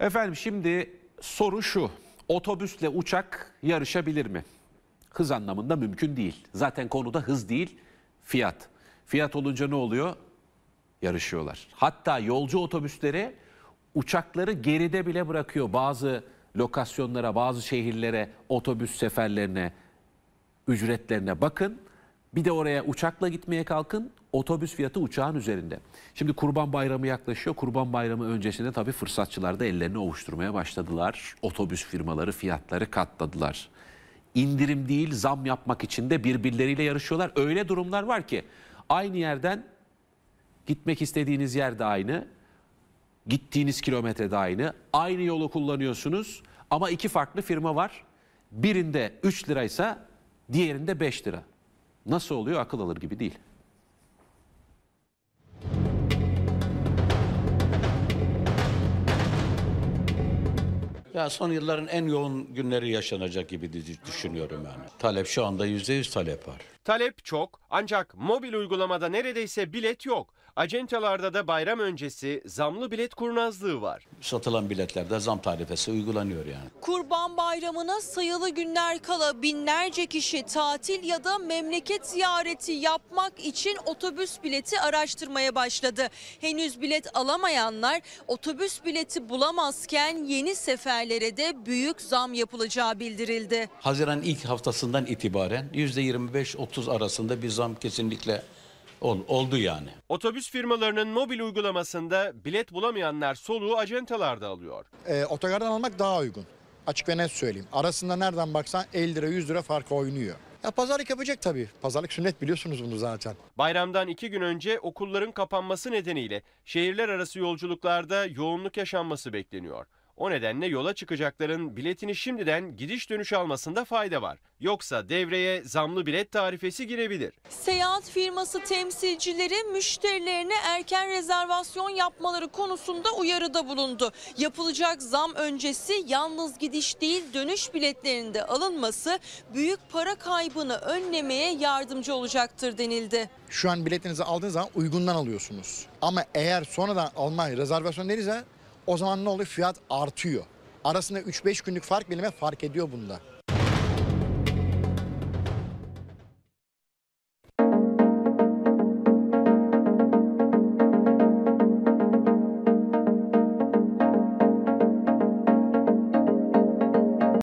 Efendim şimdi soru şu. Otobüsle uçak yarışabilir mi? Hız anlamında mümkün değil. Zaten konuda hız değil, fiyat. Fiyat olunca ne oluyor? Yarışıyorlar. Hatta yolcu otobüsleri uçakları geride bile bırakıyor. Bazı lokasyonlara, bazı şehirlere, otobüs seferlerine, ücretlerine bakın. Bir de oraya uçakla gitmeye kalkın. Otobüs fiyatı uçağın üzerinde. Şimdi Kurban Bayramı yaklaşıyor. Kurban Bayramı öncesinde tabii fırsatçılar da ellerini ovuşturmaya başladılar. Otobüs firmaları fiyatları katladılar. İndirim değil zam yapmak için de birbirleriyle yarışıyorlar. Öyle durumlar var ki aynı yerden gitmek istediğiniz yer de aynı. Gittiğiniz kilometre de aynı. Aynı yolu kullanıyorsunuz ama iki farklı firma var. Birinde 3 liraysa diğerinde 5 lira. Nasıl oluyor akıl alır gibi değil. Ya son yılların en yoğun günleri yaşanacak gibi düşünüyorum yani. Talep şu anda %100 talep var. Talep çok ancak mobil uygulamada neredeyse bilet yok. Acentalarda da bayram öncesi zamlı bilet kurnazlığı var. Satılan biletlerde zam tarifesi uygulanıyor yani. Kurban Bayramı'na sayılı günler kala binlerce kişi tatil ya da memleket ziyareti yapmak için otobüs bileti araştırmaya başladı. Henüz bilet alamayanlar otobüs bileti bulamazken yeni seferlere de büyük zam yapılacağı bildirildi. Haziran ilk haftasından itibaren %25-30 arasında bir zam kesinlikle Ol, oldu yani. Otobüs firmalarının mobil uygulamasında bilet bulamayanlar soluğu acentalarda alıyor. E, otogardan almak daha uygun. Açık ve net söyleyeyim. Arasında nereden baksan 50 lira 100 lira fark oynuyor. Ya pazarlık yapacak tabii. Pazarlık sünnet biliyorsunuz bunu zaten. Bayramdan iki gün önce okulların kapanması nedeniyle şehirler arası yolculuklarda yoğunluk yaşanması bekleniyor. O nedenle yola çıkacakların biletini şimdiden gidiş dönüş almasında fayda var. Yoksa devreye zamlı bilet tarifesi girebilir. Seyahat firması temsilcileri müşterilerine erken rezervasyon yapmaları konusunda uyarıda bulundu. Yapılacak zam öncesi yalnız gidiş değil dönüş biletlerinde alınması büyük para kaybını önlemeye yardımcı olacaktır denildi. Şu an biletinizi aldığınız zaman uygundan alıyorsunuz. Ama eğer sonradan almayı rezervasyon değilse o zaman ne oluyor? Fiyat artıyor. Arasında 3-5 günlük fark bilime fark ediyor bunda.